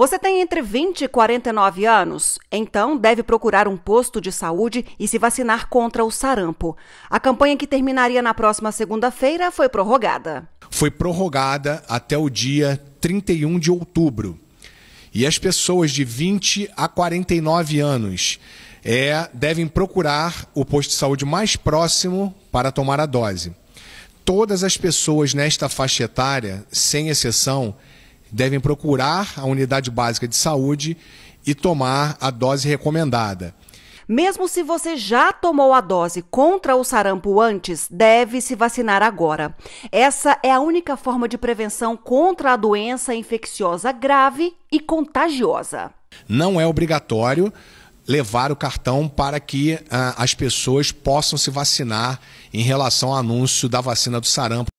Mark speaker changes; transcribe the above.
Speaker 1: Você tem entre 20 e 49 anos? Então deve procurar um posto de saúde e se vacinar contra o sarampo. A campanha que terminaria na próxima segunda-feira foi prorrogada.
Speaker 2: Foi prorrogada até o dia 31 de outubro. E as pessoas de 20 a 49 anos é, devem procurar o posto de saúde mais próximo para tomar a dose. Todas as pessoas nesta faixa etária, sem exceção, devem procurar a unidade básica de saúde e tomar a dose recomendada.
Speaker 1: Mesmo se você já tomou a dose contra o sarampo antes, deve se vacinar agora. Essa é a única forma de prevenção contra a doença infecciosa grave e contagiosa.
Speaker 2: Não é obrigatório levar o cartão para que ah, as pessoas possam se vacinar em relação ao anúncio da vacina do sarampo.